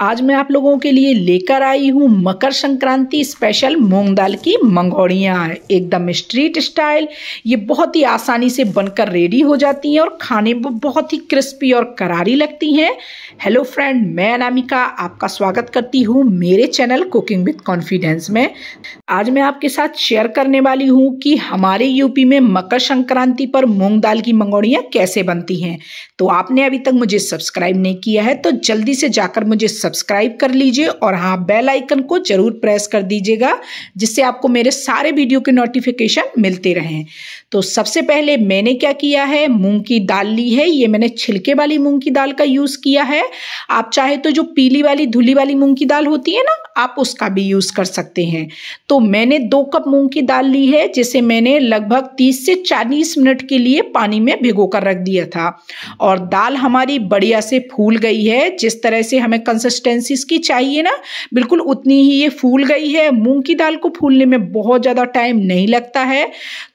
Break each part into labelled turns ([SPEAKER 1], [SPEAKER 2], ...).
[SPEAKER 1] आज मैं आप लोगों के लिए लेकर आई हूँ मकर संक्रांति स्पेशल मूंग दाल की मंगौड़ियाँ एकदम स्ट्रीट स्टाइल ये बहुत ही आसानी से बनकर रेडी हो जाती हैं और खाने में बहुत ही क्रिस्पी और करारी लगती हैं हेलो फ्रेंड मैं अनामिका आपका स्वागत करती हूँ मेरे चैनल कुकिंग विद कॉन्फिडेंस में आज मैं आपके साथ शेयर करने वाली हूँ कि हमारे यूपी में मकर संक्रांति पर मूँग दाल की मंगौड़ियाँ कैसे बनती हैं तो आपने अभी तक मुझे सब्सक्राइब नहीं किया है तो जल्दी से जाकर मुझे सब्सक्राइब कर लीजिए और हाँ बेल आइकन को जरूर प्रेस कर दीजिएगा जिससे आपको मेरे सारे वीडियो के नोटिफिकेशन मिलते रहें तो सबसे पहले मैंने क्या किया है मूंग की दाल ली है ये मैंने छिलके वाली मूंग की दाल का यूज़ किया है आप चाहे तो जो पीली वाली धुली वाली मूंग की दाल होती है ना आप उसका भी यूज़ कर सकते हैं तो मैंने दो कप मूंग की दाल ली है जिसे मैंने लगभग तीस से चालीस मिनट के लिए पानी में भिगो कर रख दिया था और दाल हमारी बढ़िया से फूल गई है जिस तरह से हमें कंसिस्ट कंसिस्टेंसीज की चाहिए ना बिल्कुल उतनी ही ये फूल गई है मूंग की दाल को फूलने में बहुत ज़्यादा टाइम नहीं लगता है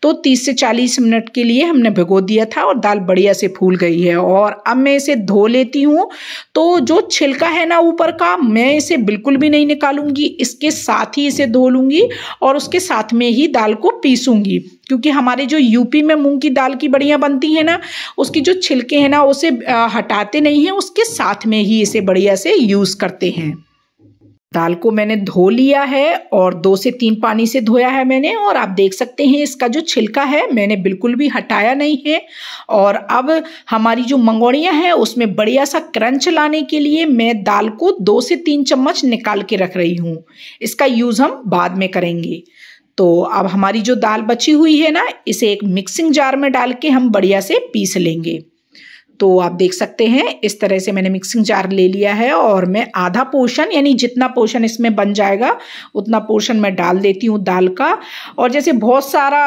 [SPEAKER 1] तो 30 से 40 मिनट के लिए हमने भिगो दिया था और दाल बढ़िया से फूल गई है और अब मैं इसे धो लेती हूँ तो जो छिलका है ना ऊपर का मैं इसे बिल्कुल भी नहीं निकालूंगी इसके साथ ही इसे धो लूँगी और उसके साथ में ही दाल को पीसूँगी क्योंकि हमारे जो यूपी में मूंग की दाल की बड़ियाँ बनती हैं ना उसकी जो छिलके हैं ना उसे हटाते नहीं हैं उसके साथ में ही इसे बढ़िया से यूज़ करते हैं दाल को मैंने धो लिया है और दो से तीन पानी से धोया है मैंने और आप देख सकते हैं इसका जो छिलका है मैंने बिल्कुल भी हटाया नहीं है और अब हमारी जो मंगोड़ियाँ हैं उसमें बढ़िया सा क्रंच लाने के लिए मैं दाल को दो से तीन चम्मच निकाल के रख रही हूँ इसका यूज़ हम बाद में करेंगे तो अब हमारी जो दाल बची हुई है ना इसे एक मिक्सिंग जार में डाल के हम बढ़िया से पीस लेंगे तो आप देख सकते हैं इस तरह से मैंने मिक्सिंग जार ले लिया है और मैं आधा पोर्शन यानी जितना पोर्शन इसमें बन जाएगा उतना पोर्शन मैं डाल देती हूँ दाल का और जैसे बहुत सारा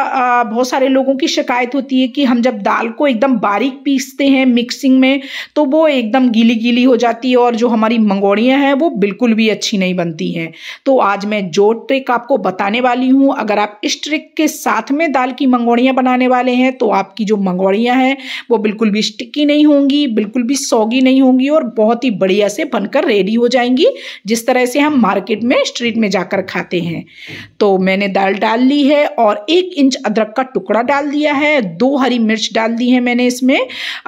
[SPEAKER 1] बहुत सारे लोगों की शिकायत होती है कि हम जब दाल को एकदम बारीक पीसते हैं मिक्सिंग में तो वो एकदम गीली गीली हो जाती है और जो हमारी मंगोड़ियाँ हैं वो बिल्कुल भी अच्छी नहीं बनती हैं तो आज मैं जो ट्रिक आपको बताने वाली हूँ अगर आप इस ट्रिक के साथ में दाल की मंगोड़ियाँ बनाने वाले हैं तो आपकी जो मंगोड़ियाँ हैं वो बिल्कुल भी स्टिकी नहीं नहीं होंगी बिल्कुल भी सौगी नहीं होंगी और बहुत ही बढ़िया से बनकर रेडी हो जाएंगी जिस तरह से हम मार्केट में स्ट्रीट में जाकर खाते हैं तो मैंने दाल डाल ली है और एक इंच अदरक का टुकड़ा डाल दिया है दो हरी मिर्च डाल दी है मैंने इसमें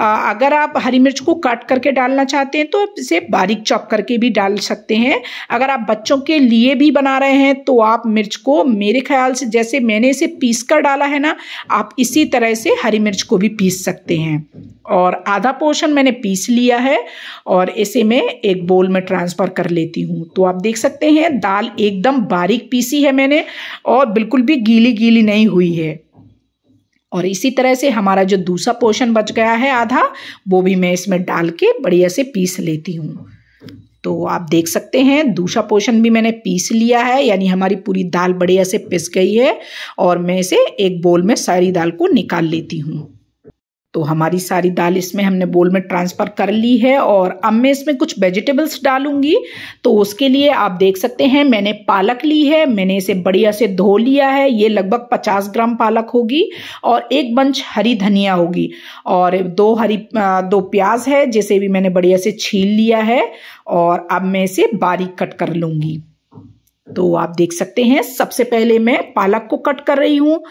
[SPEAKER 1] अगर आप हरी मिर्च को काट करके डालना चाहते हैं तो आप इसे बारीक चॉप करके भी डाल सकते हैं अगर आप बच्चों के लिए भी बना रहे हैं तो आप मिर्च को मेरे ख्याल से जैसे मैंने इसे पीस कर डाला है ना आप इसी तरह से हरी मिर्च को भी पीस सकते हैं और आधा पोर्शन मैंने पीस लिया है और इसे मैं एक बोल में ट्रांसफ़र कर लेती हूँ तो आप देख सकते हैं दाल एकदम बारीक पीसी है मैंने और बिल्कुल भी गीली गीली नहीं हुई है और इसी तरह से हमारा जो दूसरा पोर्शन बच गया है आधा वो भी मैं इसमें डाल के बढ़िया से पीस लेती हूँ तो आप देख सकते हैं दूसरा पोर्शन भी मैंने पीस लिया है यानी हमारी पूरी दाल बढ़िया से पिस गई है और मैं इसे एक बोल में सारी दाल को निकाल लेती हूँ तो हमारी सारी दाल इसमें हमने बोल में ट्रांसफ़र कर ली है और अब मैं इसमें कुछ वेजिटेबल्स डालूंगी तो उसके लिए आप देख सकते हैं मैंने पालक ली है मैंने इसे बढ़िया से धो लिया है ये लगभग 50 ग्राम पालक होगी और एक बंच हरी धनिया होगी और दो हरी दो प्याज है जिसे भी मैंने बढ़िया से छील लिया है और अब मैं इसे बारीक कट कर लूँगी तो आप देख सकते हैं सबसे पहले मैं पालक को कट कर रही हूँ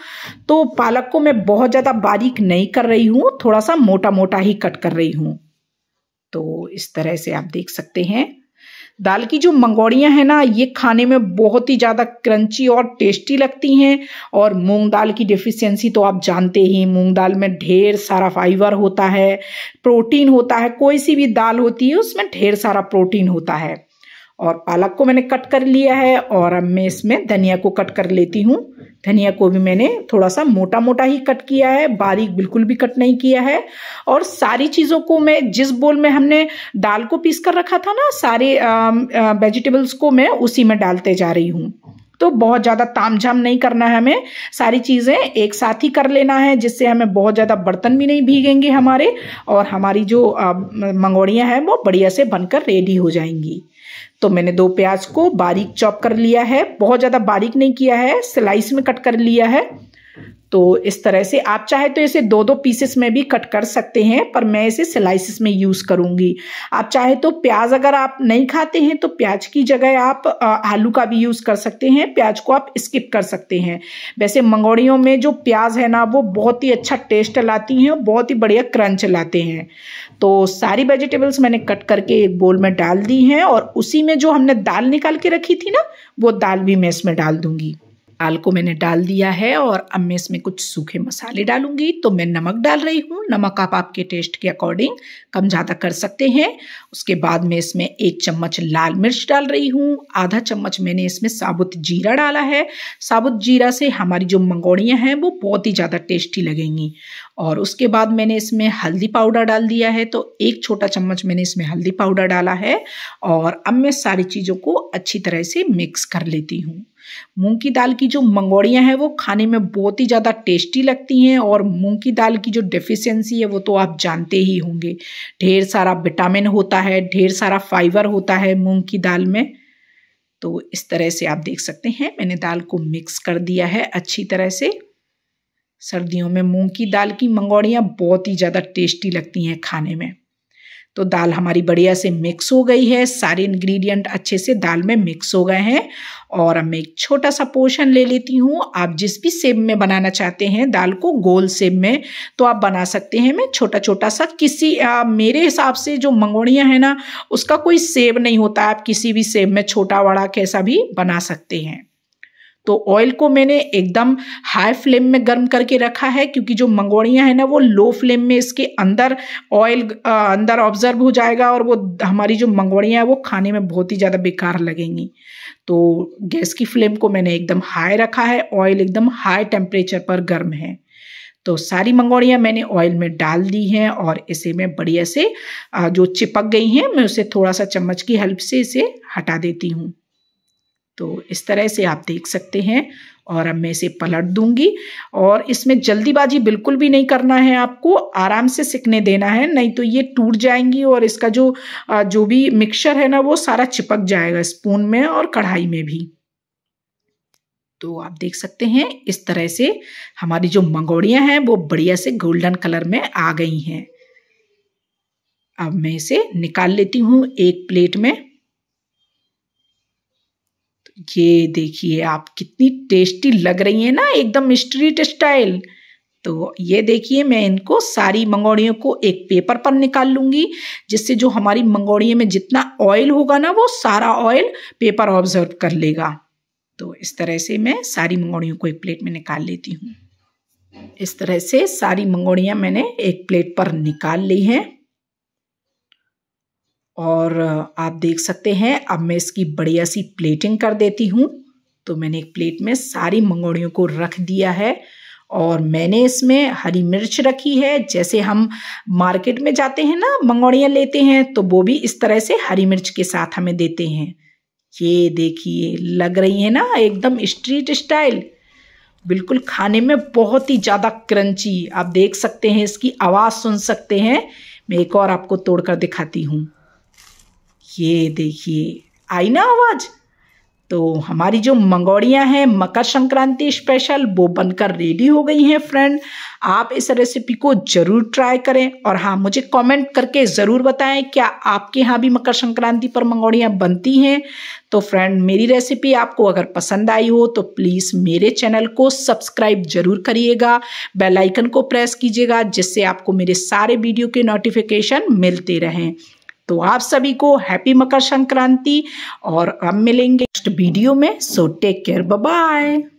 [SPEAKER 1] तो पालक को मैं बहुत ज़्यादा बारीक नहीं कर रही हूँ थोड़ा सा मोटा मोटा ही कट कर रही हूँ तो इस तरह से आप देख सकते हैं दाल की जो मंगौड़ियाँ हैं ना ये खाने में बहुत ही ज़्यादा क्रंची और टेस्टी लगती हैं और मूंग दाल की डिफिशियंसी तो आप जानते ही मूंग दाल में ढेर सारा फाइबर होता है प्रोटीन होता है कोई सी भी दाल होती है उसमें ढेर सारा प्रोटीन होता है और पालक को मैंने कट कर लिया है और अब मैं इसमें धनिया को कट कर लेती हूँ धनिया को भी मैंने थोड़ा सा मोटा मोटा ही कट किया है बारीक बिल्कुल भी कट नहीं किया है और सारी चीज़ों को मैं जिस बोल में हमने दाल को पीस कर रखा था ना सारे वेजिटेबल्स को मैं उसी में डालते जा रही हूँ तो बहुत ज़्यादा ताम झाम नहीं करना है हमें सारी चीज़ें एक साथ ही कर लेना है जिससे हमें बहुत ज़्यादा बर्तन भी नहीं भीगेंगे हमारे और हमारी जो मंगोड़ियाँ हैं वो बढ़िया से बनकर रेडी हो जाएंगी तो मैंने दो प्याज को बारीक चॉप कर लिया है बहुत ज़्यादा बारीक नहीं किया है स्लाइस में कट कर लिया है तो इस तरह से आप चाहे तो इसे दो दो पीसेस में भी कट कर सकते हैं पर मैं इसे स्लाइसिस में यूज़ करूँगी आप चाहे तो प्याज अगर आप नहीं खाते हैं तो प्याज की जगह आप आलू का भी यूज़ कर सकते हैं प्याज को आप स्किप कर सकते हैं वैसे मंगोड़ियों में जो प्याज है ना वो बहुत ही अच्छा टेस्ट लाती हैं और बहुत ही बढ़िया क्रंच लाते हैं तो सारी वेजिटेबल्स मैंने कट करके एक बोल में डाल दी हैं और उसी में जो हमने दाल निकाल के रखी थी ना वो दाल भी मैं इसमें डाल दूंगी आल को मैंने डाल दिया है और अब मैं इसमें कुछ सूखे मसाले डालूंगी तो मैं नमक डाल रही हूँ नमक आप आपके टेस्ट के अकॉर्डिंग कम ज़्यादा कर सकते हैं उसके बाद मैं इसमें एक चम्मच लाल मिर्च डाल रही हूँ आधा चम्मच मैंने इसमें साबुत जीरा डाला है साबुत जीरा से हमारी जो मंगोड़ियाँ हैं वो बहुत ही ज़्यादा टेस्टी लगेंगी और उसके बाद मैंने इसमें हल्दी पाउडर डाल दिया है तो एक छोटा चम्मच मैंने इसमें हल्दी पाउडर डाला है और अब मैं सारी चीज़ों को अच्छी तरह से मिक्स कर लेती हूँ मूंग की दाल की जो मंगोड़ियाँ हैं वो खाने में बहुत ही ज़्यादा टेस्टी लगती हैं और मूंग की दाल की जो डेफिशिएंसी है वो तो आप जानते ही होंगे ढेर सारा विटामिन होता है ढेर सारा फाइबर होता है मूंग की दाल में तो इस तरह से आप देख सकते हैं मैंने दाल को मिक्स कर दिया है अच्छी तरह से सर्दियों में मूंग की दाल की मंगोड़ियाँ बहुत ही ज़्यादा टेस्टी लगती हैं खाने में तो दाल हमारी बढ़िया से मिक्स हो गई है सारे इंग्रेडिएंट अच्छे से दाल में मिक्स हो गए हैं और अब मैं एक छोटा सा पोर्शन ले लेती हूँ आप जिस भी सेब में बनाना चाहते हैं दाल को गोल सेब में तो आप बना सकते हैं मैं छोटा छोटा सा किसी आ, मेरे हिसाब से जो मंगोड़ियाँ हैं ना उसका कोई सेब नहीं होता आप किसी भी सेब में छोटा बड़ा कैसा भी बना सकते हैं तो ऑयल को मैंने एकदम हाई फ्लेम में गर्म करके रखा है क्योंकि जो मंगोड़ियाँ हैं ना वो लो फ्लेम में इसके अंदर ऑयल अंदर ऑब्जर्व हो जाएगा और वो हमारी जो मंगोड़ियाँ हैं वो खाने में बहुत ही ज़्यादा बेकार लगेंगी तो गैस की फ्लेम को मैंने एकदम हाई रखा है ऑयल एकदम हाई टेम्परेचर पर गर्म है तो सारी मंगोड़ियाँ मैंने ऑयल में डाल दी हैं और इसे मैं बढ़िया से जो चिपक गई हैं मैं उसे थोड़ा सा चम्मच की हेल्प से इसे हटा देती हूँ तो इस तरह से आप देख सकते हैं और अब मैं इसे पलट दूंगी और इसमें जल्दीबाजी बिल्कुल भी नहीं करना है आपको आराम से सिकने देना है नहीं तो ये टूट जाएंगी और इसका जो जो भी मिक्सचर है ना वो सारा चिपक जाएगा स्पून में और कढ़ाई में भी तो आप देख सकते हैं इस तरह से हमारी जो मंगोड़ियाँ हैं वो बढ़िया से गोल्डन कलर में आ गई हैं अब मैं इसे निकाल लेती हूँ एक प्लेट में ये देखिए आप कितनी टेस्टी लग रही है ना एकदम स्ट्रीट स्टाइल तो ये देखिए मैं इनको सारी मंगोड़ियों को एक पेपर पर निकाल लूँगी जिससे जो हमारी मंगोड़ियों में जितना ऑयल होगा ना वो सारा ऑयल पेपर ऑब्जर्व कर लेगा तो इस तरह से मैं सारी मंगोड़ियों को एक प्लेट में निकाल लेती हूँ इस तरह से सारी मंगोड़ियाँ मैंने एक प्लेट पर निकाल ली हैं और आप देख सकते हैं अब मैं इसकी बढ़िया सी प्लेटिंग कर देती हूँ तो मैंने एक प्लेट में सारी मंगोड़ियों को रख दिया है और मैंने इसमें हरी मिर्च रखी है जैसे हम मार्केट में जाते हैं ना मंगोड़ियाँ लेते हैं तो वो भी इस तरह से हरी मिर्च के साथ हमें देते हैं ये देखिए लग रही है ना एकदम स्ट्रीट स्टाइल बिल्कुल खाने में बहुत ही ज़्यादा क्रंची आप देख सकते हैं इसकी आवाज़ सुन सकते हैं मैं एक और आपको तोड़कर दिखाती हूँ ये देखिए आई ना आवाज़ तो हमारी जो मंगौड़ियाँ हैं मकर संक्रांति स्पेशल वो बनकर रेडी हो गई हैं फ्रेंड आप इस रेसिपी को ज़रूर ट्राई करें और हाँ मुझे कमेंट करके ज़रूर बताएं क्या आपके यहाँ भी मकर संक्रांति पर मंगौड़ियाँ बनती हैं तो फ्रेंड मेरी रेसिपी आपको अगर पसंद आई हो तो प्लीज़ मेरे चैनल को सब्सक्राइब जरूर करिएगा बेलाइकन को प्रेस कीजिएगा जिससे आपको मेरे सारे वीडियो के नोटिफिकेशन मिलते रहें तो आप सभी को हैप्पी मकर संक्रांति और हम मिलेंगे नेक्स्ट वीडियो में सो टेक केयर बाय